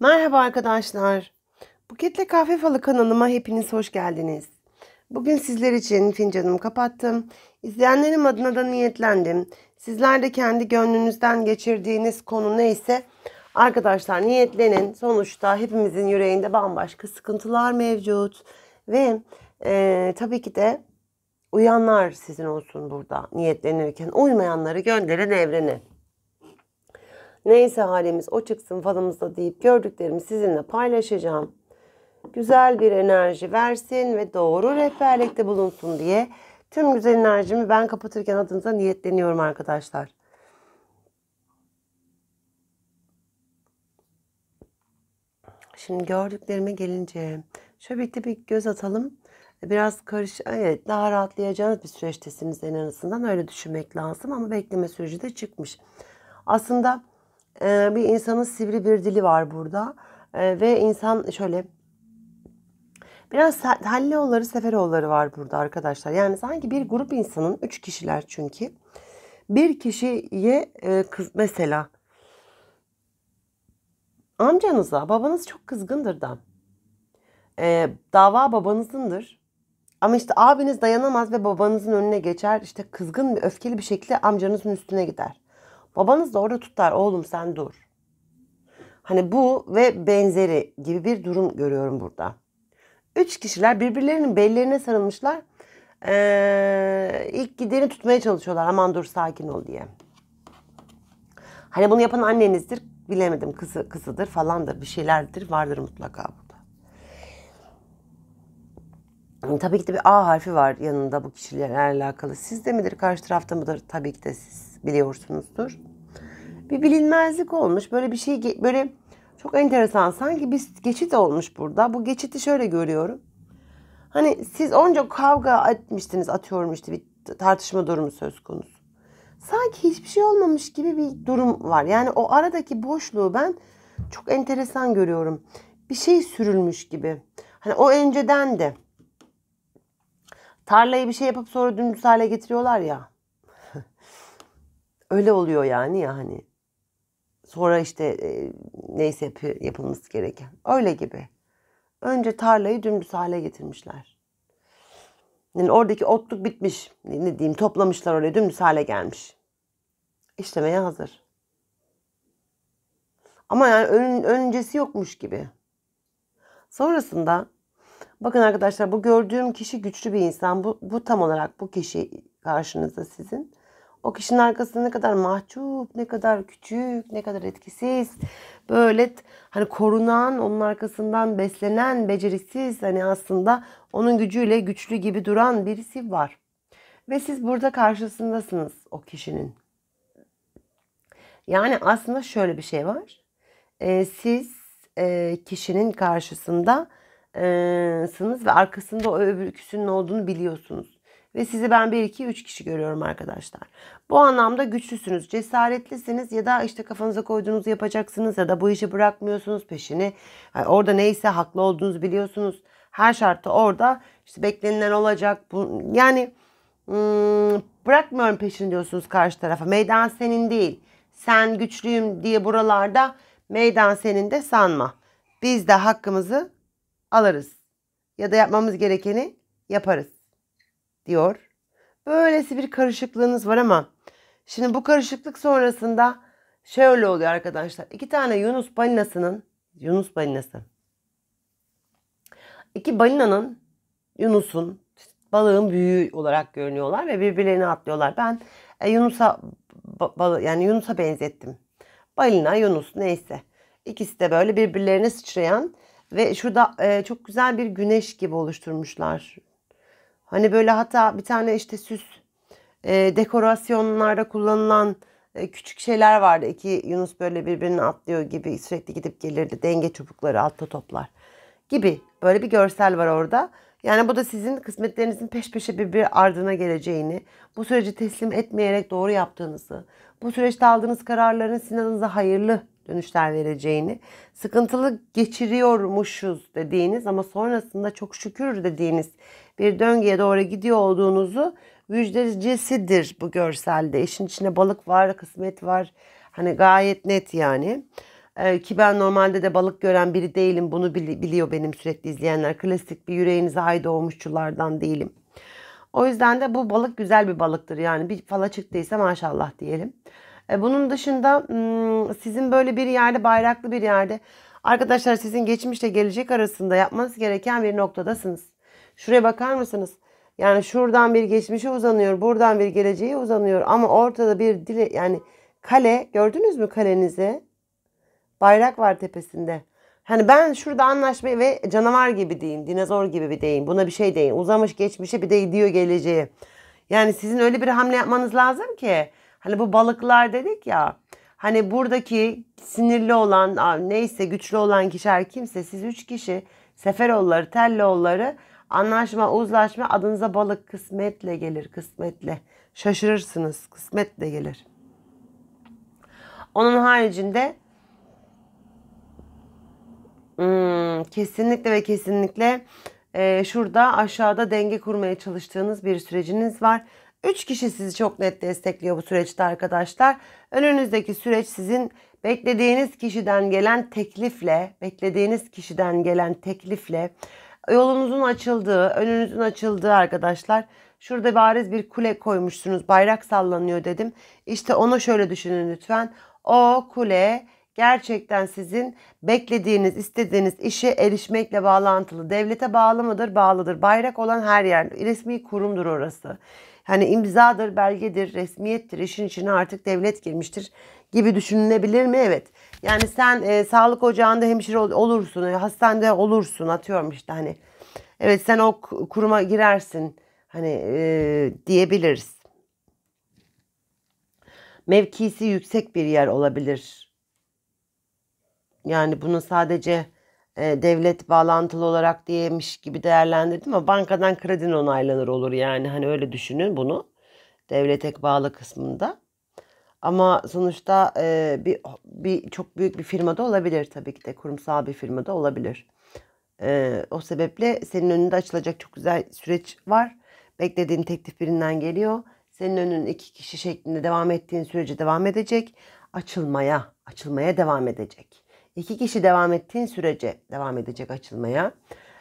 Merhaba arkadaşlar. Buketle Kahve Falı kanalıma hepiniz hoş geldiniz. Bugün sizler için fincanımı kapattım. İzleyenlerim adına da niyetlendim. Sizler de kendi gönlünüzden geçirdiğiniz konu neyse arkadaşlar niyetlenin. Sonuçta hepimizin yüreğinde bambaşka sıkıntılar mevcut. Ve e, tabii ki de uyanlar sizin olsun burada niyetlenirken. Uymayanları gönderin evrene. Neyse halimiz o çıksın falımızda deyip gördüklerimi sizinle paylaşacağım. Güzel bir enerji versin ve doğru rehberlikte bulunsun diye tüm güzel enerjimi ben kapatırken adınıza niyetleniyorum arkadaşlar. Şimdi gördüklerime gelince şöyle bir bir göz atalım. Biraz karış, evet daha rahatlayacağınız bir süreçtesiniz en azından öyle düşünmek lazım ama bekleme süreci de çıkmış. Aslında ee, bir insanın sivri bir dili var burada. Ee, ve insan şöyle biraz Halleoğulları Seferoğulları var burada arkadaşlar. Yani sanki bir grup insanın, üç kişiler çünkü. Bir kişiye e, kız, mesela amcanıza babanız çok kızgındır da ee, dava babanızındır. Ama işte abiniz dayanamaz ve babanızın önüne geçer. İşte kızgın, öfkeli bir şekilde amcanızın üstüne gider. Babanız da orada tutar oğlum sen dur. Hani bu ve benzeri gibi bir durum görüyorum burada. Üç kişiler birbirlerinin bellerine sarılmışlar. Ee, ilk gideni tutmaya çalışıyorlar aman dur sakin ol diye. Hani bunu yapan annenizdir bilemedim kızı, kızıdır falandır bir şeylerdir vardır mutlaka bu. Hani tabii ki de bir A harfi var yanında bu kişilerle alakalı. Siz de midir, karşı tarafta mıdır? Tabii ki de siz biliyorsunuzdur. Bir bilinmezlik olmuş. Böyle bir şey böyle çok enteresan. Sanki bir geçit olmuş burada. Bu geçiti şöyle görüyorum. Hani siz onca kavga etmiştiniz atıyorum işte bir tartışma durumu söz konusu. Sanki hiçbir şey olmamış gibi bir durum var. Yani o aradaki boşluğu ben çok enteresan görüyorum. Bir şey sürülmüş gibi. Hani o önceden de Tarlayı bir şey yapıp sonra dümdüz hale getiriyorlar ya. Öyle oluyor yani ya hani. Sonra işte e, neyse yap- yapılması gereken. Öyle gibi. Önce tarlayı dümdüz hale getirmişler. Yani oradaki otluk bitmiş. Ne diyeyim toplamışlar oraya dümdüz hale gelmiş. İşlemeye hazır. Ama yani ön, öncesi yokmuş gibi. Sonrasında Bakın arkadaşlar bu gördüğüm kişi güçlü bir insan. Bu, bu tam olarak bu kişi karşınızda sizin. O kişinin arkasında ne kadar mahcup, ne kadar küçük, ne kadar etkisiz. Böyle hani korunan, onun arkasından beslenen, beceriksiz hani aslında onun gücüyle güçlü gibi duran birisi var. Ve siz burada karşısındasınız o kişinin. Yani aslında şöyle bir şey var. Ee, siz e, kişinin karşısında sınız ve arkasında o öbürküsünün olduğunu biliyorsunuz. Ve sizi ben 1, 2, 3 kişi görüyorum arkadaşlar. Bu anlamda güçlüsünüz, cesaretlisiniz ya da işte kafanıza koyduğunuzu yapacaksınız ya da bu işi bırakmıyorsunuz peşini. Yani e, orada neyse haklı olduğunuzu biliyorsunuz. Her şartta orada işte beklenilen olacak. Bu, yani hmm, bırakmıyorum peşini diyorsunuz karşı tarafa. Meydan senin değil. Sen güçlüyüm diye buralarda meydan senin de sanma. Biz de hakkımızı alırız ya da yapmamız gerekeni yaparız diyor. Böylesi bir karışıklığınız var ama şimdi bu karışıklık sonrasında şöyle oluyor arkadaşlar. İki tane Yunus balinasının Yunus balinası. İki balinanın Yunus'un balığın büyüğü olarak görünüyorlar ve birbirlerini atlıyorlar. Ben e, Yunus'a yani Yunus'a benzettim. Balina, Yunus neyse. İkisi de böyle birbirlerine sıçrayan ve şurada e, çok güzel bir güneş gibi oluşturmuşlar. Hani böyle hatta bir tane işte süs e, dekorasyonlarda kullanılan e, küçük şeyler vardı. İki Yunus böyle birbirini atlıyor gibi sürekli gidip gelirdi. Denge çubukları altta toplar gibi böyle bir görsel var orada. Yani bu da sizin kısmetlerinizin peş peşe birbiri ardına geleceğini, bu süreci teslim etmeyerek doğru yaptığınızı, bu süreçte aldığınız kararların sizin hayırlı dönüşler vereceğini, sıkıntılı geçiriyormuşuz dediğiniz ama sonrasında çok şükür dediğiniz bir döngüye doğru gidiyor olduğunuzu müjdecisidir bu görselde. İşin içinde balık var, kısmet var. Hani gayet net yani. Ee, ki ben normalde de balık gören biri değilim. Bunu bili biliyor benim sürekli izleyenler. Klasik bir yüreğinize ay doğmuşçulardan değilim. O yüzden de bu balık güzel bir balıktır. Yani bir fala çıktıysa maşallah diyelim. E, bunun dışında sizin böyle bir yerde bayraklı bir yerde arkadaşlar sizin geçmişle gelecek arasında yapmanız gereken bir noktadasınız. Şuraya bakar mısınız? Yani şuradan bir geçmişe uzanıyor, buradan bir geleceğe uzanıyor ama ortada bir dile yani kale gördünüz mü kalenizi? Bayrak var tepesinde. Hani ben şurada anlaşmayı ve canavar gibi diyeyim, dinozor gibi bir deyim. Buna bir şey deyin. Uzamış geçmişe bir de gidiyor geleceğe. Yani sizin öyle bir hamle yapmanız lazım ki Hani bu balıklar dedik ya. Hani buradaki sinirli olan neyse güçlü olan kişi her kimse siz üç kişi Seferoğulları, Telloğulları anlaşma, uzlaşma adınıza balık kısmetle gelir kısmetle. Şaşırırsınız kısmetle gelir. Onun haricinde hmm, kesinlikle ve kesinlikle e, şurada aşağıda denge kurmaya çalıştığınız bir süreciniz var. 3 kişi sizi çok net destekliyor bu süreçte arkadaşlar. Önünüzdeki süreç sizin beklediğiniz kişiden gelen teklifle, beklediğiniz kişiden gelen teklifle yolunuzun açıldığı, önünüzün açıldığı arkadaşlar. Şurada bariz bir kule koymuşsunuz. Bayrak sallanıyor dedim. İşte onu şöyle düşünün lütfen. O kule gerçekten sizin beklediğiniz, istediğiniz işe erişmekle bağlantılı. Devlete bağlı mıdır? Bağlıdır. Bayrak olan her yer. Resmi kurumdur orası. Hani imzadır, belgedir, resmiyettir, işin içine artık devlet girmiştir gibi düşünülebilir mi? Evet. Yani sen e, sağlık ocağında hemşire olursun, e, hastanede olursun atıyorum işte hani. Evet sen o kuruma girersin hani e, diyebiliriz. Mevkisi yüksek bir yer olabilir. Yani bunu sadece e, devlet bağlantılı olarak diyemiş gibi değerlendirdim ama bankadan kredin onaylanır olur yani hani öyle düşünün bunu devlete bağlı kısmında. Ama sonuçta e, bir, bir çok büyük bir firmada olabilir tabii ki de kurumsal bir firmada olabilir. E, o sebeple senin önünde açılacak çok güzel süreç var. Beklediğin teklif birinden geliyor. Senin önün iki kişi şeklinde devam ettiğin sürece devam edecek. Açılmaya, açılmaya devam edecek iki kişi devam ettiğin sürece devam edecek açılmaya.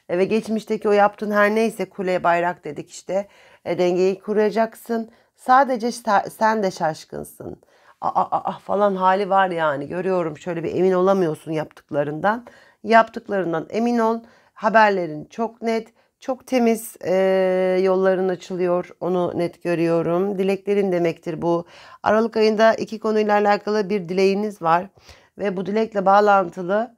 E, ve geçmişteki o yaptığın her neyse kule bayrak dedik işte e, dengeyi kuracaksın. Sadece sen de şaşkınsın. Ah, ah, ah falan hali var yani görüyorum şöyle bir emin olamıyorsun yaptıklarından. Yaptıklarından emin ol. Haberlerin çok net, çok temiz e, yolların açılıyor. Onu net görüyorum. Dileklerin demektir bu. Aralık ayında iki konuyla alakalı bir dileğiniz var ve bu dilekle bağlantılı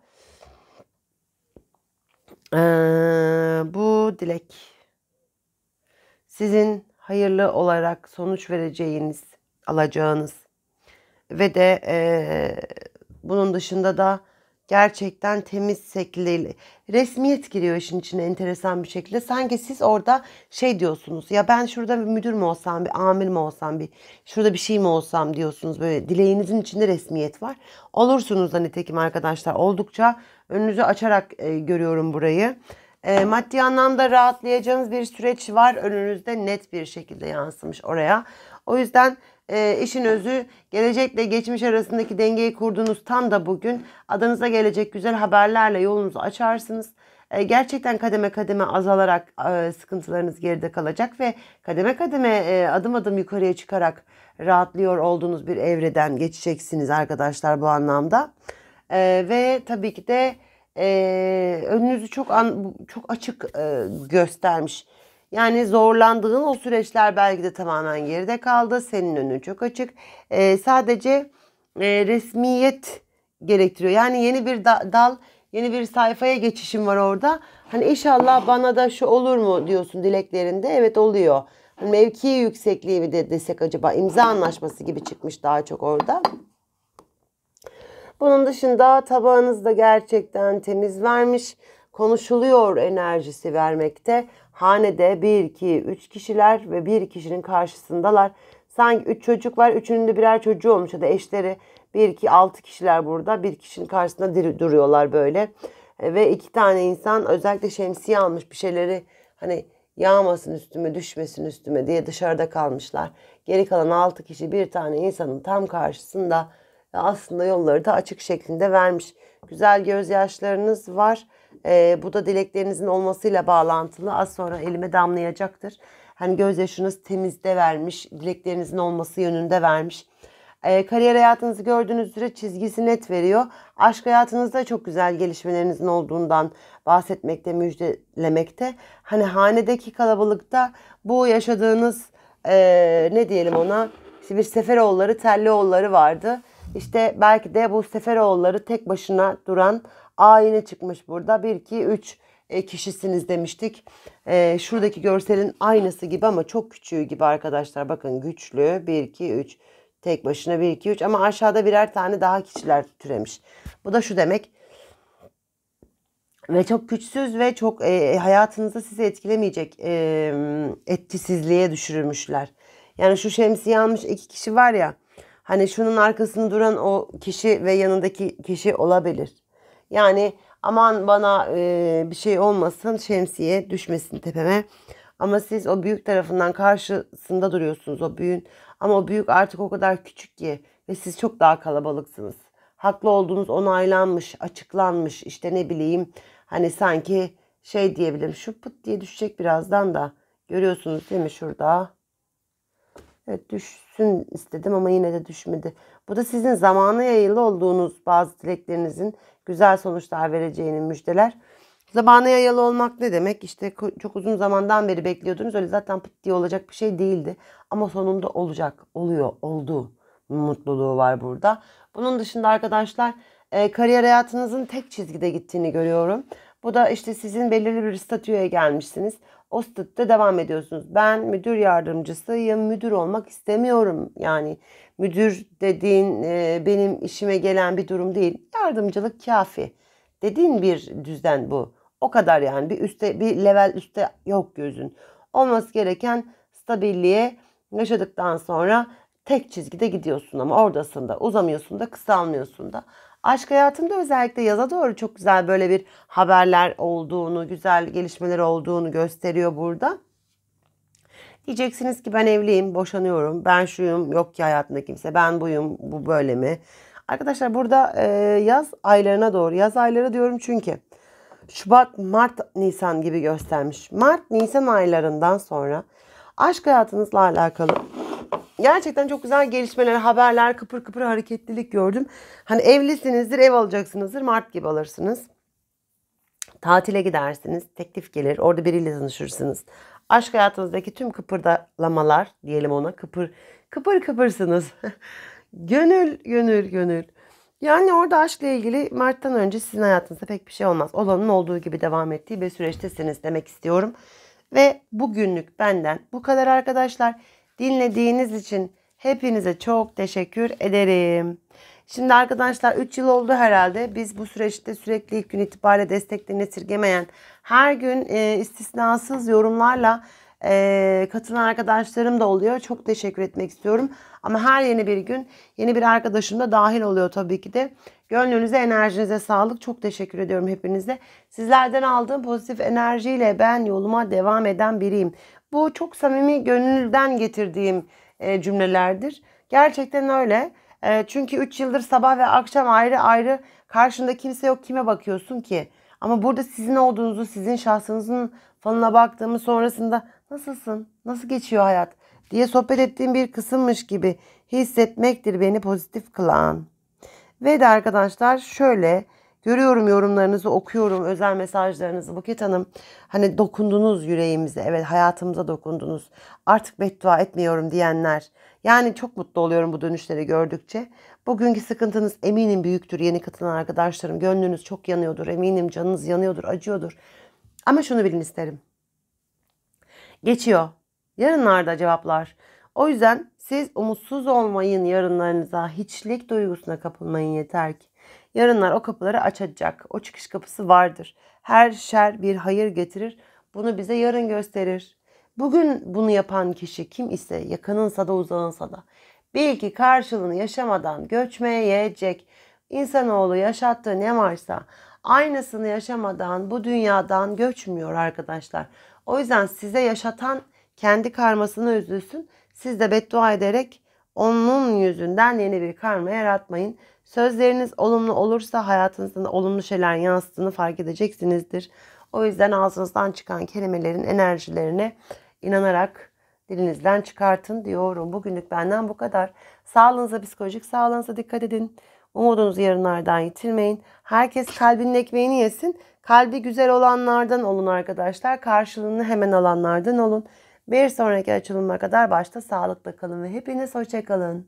ee, bu dilek sizin hayırlı olarak sonuç vereceğiniz, alacağınız ve de e, bunun dışında da gerçekten temiz şekilde resmiyet giriyor işin içine enteresan bir şekilde. Sanki siz orada şey diyorsunuz ya ben şurada bir müdür mü olsam bir amir mi olsam bir şurada bir şey mi olsam diyorsunuz böyle dileğinizin içinde resmiyet var. Olursunuz da nitekim arkadaşlar oldukça önünüzü açarak e, görüyorum burayı. E, maddi anlamda rahatlayacağınız bir süreç var önünüzde net bir şekilde yansımış oraya. O yüzden e, işin özü gelecekle geçmiş arasındaki dengeyi kurduğunuz tam da bugün adınıza gelecek güzel haberlerle yolunuzu açarsınız. E, gerçekten kademe kademe azalarak e, sıkıntılarınız geride kalacak ve kademe kademe e, adım adım yukarıya çıkarak rahatlıyor olduğunuz bir evreden geçeceksiniz arkadaşlar bu anlamda. E, ve tabii ki de e, önünüzü çok an, çok açık e, göstermiş yani zorlandığın o süreçler belki de tamamen geride kaldı. Senin önün çok açık. E, sadece e, resmiyet gerektiriyor. Yani yeni bir da, dal, yeni bir sayfaya geçişim var orada. Hani inşallah bana da şu olur mu diyorsun dileklerinde. Evet oluyor. Hani mevki yüksekliği mi de desek acaba imza anlaşması gibi çıkmış daha çok orada. Bunun dışında tabağınız da gerçekten temiz vermiş. Konuşuluyor enerjisi vermekte. Hanede bir, iki, üç kişiler ve bir kişinin karşısındalar. Sanki üç çocuk var. Üçünün de birer çocuğu olmuş ya da eşleri. Bir, iki, altı kişiler burada. Bir kişinin karşısında duruyorlar böyle. E, ve iki tane insan özellikle şemsiye almış bir şeyleri hani yağmasın üstüme düşmesin üstüme diye dışarıda kalmışlar. Geri kalan altı kişi bir tane insanın tam karşısında e, aslında yolları da açık şeklinde vermiş. Güzel gözyaşlarınız var. E, bu da dileklerinizin olmasıyla bağlantılı. Az sonra elime damlayacaktır. Hani gözyaşınız temizde vermiş, dileklerinizin olması yönünde vermiş. E, kariyer hayatınızı gördüğünüz süre çizgisi net veriyor. Aşk hayatınızda çok güzel gelişmelerinizin olduğundan bahsetmekte, müjdelemekte. Hani hanedeki kalabalıkta bu yaşadığınız e, ne diyelim ona işte bir Seferoğulları, Tellioğulları vardı. İşte belki de bu Seferoğulları tek başına duran ayini çıkmış burada. 1, 2, 3 kişisiniz demiştik. E, şuradaki görselin aynısı gibi ama çok küçüğü gibi arkadaşlar. Bakın güçlü 1, 2, 3 tek başına 1, 2, 3 ama aşağıda birer tane daha kişiler türemiş. Bu da şu demek ve çok güçsüz ve çok e, hayatınızda sizi etkilemeyecek e, etkisizliğe düşürülmüşler. Yani şu şemsiye almış iki kişi var ya hani şunun arkasını duran o kişi ve yanındaki kişi olabilir. Yani aman bana e, bir şey olmasın şemsiye düşmesin tepeme. Ama siz o büyük tarafından karşısında duruyorsunuz o büyüğün. Ama o büyük artık o kadar küçük ki ve siz çok daha kalabalıksınız. Haklı olduğunuz onaylanmış, açıklanmış işte ne bileyim hani sanki şey diyebilirim şu pıt diye düşecek birazdan da görüyorsunuz değil mi şurada Evet düşsün istedim ama yine de düşmedi. Bu da sizin zamana yayılı olduğunuz bazı dileklerinizin güzel sonuçlar vereceğini müjdeler. Zamana yayılı olmak ne demek? İşte çok uzun zamandan beri bekliyordunuz. Öyle zaten pıt diye olacak bir şey değildi. Ama sonunda olacak, oluyor, oldu mutluluğu var burada. Bunun dışında arkadaşlar e, kariyer hayatınızın tek çizgide gittiğini görüyorum. Bu da işte sizin belirli bir statüye gelmişsiniz. O OSTAT'ta devam ediyorsunuz. Ben müdür yardımcısıyım, müdür olmak istemiyorum. Yani müdür dediğin e, benim işime gelen bir durum değil. Yardımcılık kafi. Dediğin bir düzden bu. O kadar yani bir üste bir level üstte yok gözün. Olması gereken stabilliğe yaşadıktan sonra tek çizgide gidiyorsun ama oradasın da uzamıyorsun da kısalmıyorsun da. Aşk hayatımda özellikle yaza doğru çok güzel böyle bir haberler olduğunu, güzel gelişmeler olduğunu gösteriyor burada. Diyeceksiniz ki ben evliyim, boşanıyorum, ben şuyum, yok ki hayatımda kimse, ben buyum, bu böyle mi? Arkadaşlar burada e, yaz aylarına doğru, yaz ayları diyorum çünkü Şubat, Mart, Nisan gibi göstermiş. Mart, Nisan aylarından sonra aşk hayatınızla alakalı gerçekten çok güzel gelişmeler, haberler, kıpır kıpır hareketlilik gördüm. Hani evlisinizdir, ev alacaksınızdır, Mart gibi alırsınız. Tatile gidersiniz, teklif gelir, orada biriyle tanışırsınız. Aşk hayatınızdaki tüm kıpırdalamalar diyelim ona kıpır kıpır kıpırsınız. gönül gönül gönül. Yani orada aşkla ilgili Mart'tan önce sizin hayatınızda pek bir şey olmaz. Olanın olduğu gibi devam ettiği bir süreçtesiniz demek istiyorum. Ve bugünlük benden bu kadar arkadaşlar. Dinlediğiniz için hepinize çok teşekkür ederim. Şimdi arkadaşlar 3 yıl oldu herhalde. Biz bu süreçte sürekli ilk gün itibariyle desteklerini esirgemeyen her gün e, istisnasız yorumlarla e, katılan arkadaşlarım da oluyor. Çok teşekkür etmek istiyorum. Ama her yeni bir gün yeni bir arkadaşım da dahil oluyor tabii ki de. Gönlünüze, enerjinize sağlık. Çok teşekkür ediyorum hepinize. Sizlerden aldığım pozitif enerjiyle ben yoluma devam eden biriyim. Bu çok samimi gönülden getirdiğim e, cümlelerdir. Gerçekten öyle. E, çünkü 3 yıldır sabah ve akşam ayrı ayrı karşında kimse yok kime bakıyorsun ki? Ama burada sizin olduğunuzu, sizin şahsınızın falına baktığımız sonrasında Nasılsın? Nasıl geçiyor hayat? diye sohbet ettiğim bir kısımmış gibi hissetmektir beni pozitif kılan. Ve de arkadaşlar şöyle görüyorum yorumlarınızı okuyorum özel mesajlarınızı Buket Hanım hani dokundunuz yüreğimize evet hayatımıza dokundunuz artık beddua etmiyorum diyenler yani çok mutlu oluyorum bu dönüşleri gördükçe bugünkü sıkıntınız eminim büyüktür yeni katılan arkadaşlarım gönlünüz çok yanıyordur eminim canınız yanıyordur acıyordur ama şunu bilin isterim geçiyor. Yarınlarda cevaplar. O yüzden siz umutsuz olmayın yarınlarınıza, hiçlik duygusuna kapılmayın yeter ki. Yarınlar o kapıları açacak. O çıkış kapısı vardır. Her şer bir hayır getirir. Bunu bize yarın gösterir. Bugün bunu yapan kişi kim ise yakınınsa da uzağınsa da bil ki karşılığını yaşamadan göçmeye göçmeyecek. İnsanoğlu yaşattığı ne varsa aynısını yaşamadan bu dünyadan göçmüyor arkadaşlar. O yüzden size yaşatan kendi karmasını üzülsün. Siz de beddua ederek onun yüzünden yeni bir karma yaratmayın. Sözleriniz olumlu olursa hayatınızın olumlu şeyler yansıttığını fark edeceksinizdir. O yüzden ağzınızdan çıkan kelimelerin enerjilerine inanarak dilinizden çıkartın diyorum. Bugünlük benden bu kadar. Sağlığınıza, psikolojik sağlığınıza dikkat edin. Umudunuzu yarınlardan yitirmeyin. Herkes kalbinin ekmeğini yesin. Kalbi güzel olanlardan olun arkadaşlar. Karşılığını hemen alanlardan olun. Bir sonraki açılıma kadar başta sağlıkla kalın ve hepiniz hoşçakalın.